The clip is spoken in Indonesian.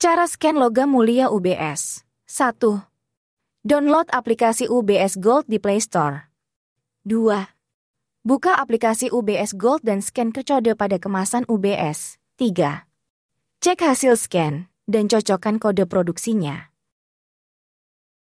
Cara scan logam mulia UBS 1. Download aplikasi UBS Gold di Play Store. 2. Buka aplikasi UBS Gold dan scan kode pada kemasan UBS. 3. Cek hasil scan dan cocokkan kode produksinya.